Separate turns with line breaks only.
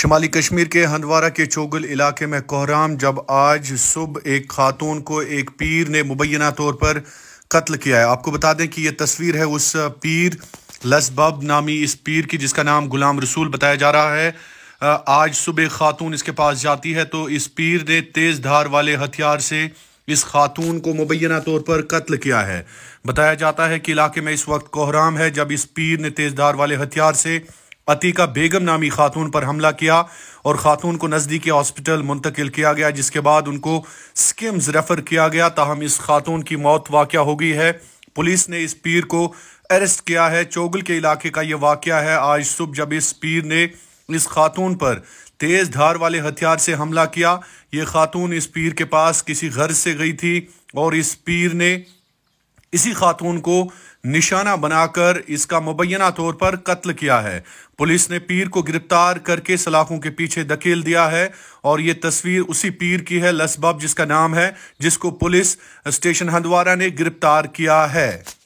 शुमाली कश्मीर के हंदवारा के चोगल इलाके में कोहराम जब आज सुबह एक खातून को एक पीर ने मुबैना तौर पर कत्ल किया है आपको बता दें कि यह तस्वीर है उस पीर लसबब नामी इस पीर की जिसका नाम गुलाम रसूल बताया जा रहा है आज सुबह खातून इसके पास जाती है तो इस पीर ने तेज़ धार वाले हथियार से इस खातून को मुबैना तौर पर कत्ल किया है बताया जाता है कि इलाके में इस वक्त कोहराम है जब इस पीर ने तेज़ धार वाले हथियार से का बेगम नामी खातून पर हमला किया और खातून को नज़दीकी हॉस्पिटल मुंतकिल किया गया जिसके बाद उनको स्किम्स रेफर किया गया ताहम इस खातून की मौत वाक़ हो गई है पुलिस ने इस पीर को अरेस्ट किया है चोगल के इलाके का यह वाक़ है आज सुबह जब इस पीर ने इस खातून पर तेज़ धार वाले हथियार से हमला किया ये खातून इस पीर के पास किसी घर से गई थी और इस पीर ने इसी खातून को निशाना बनाकर इसका मुबैना तौर पर कत्ल किया है पुलिस ने पीर को गिरफ्तार करके सलाखों के पीछे धकेल दिया है और ये तस्वीर उसी पीर की है लसबब जिसका नाम है जिसको पुलिस स्टेशन हंदवारा ने गिरफ्तार किया है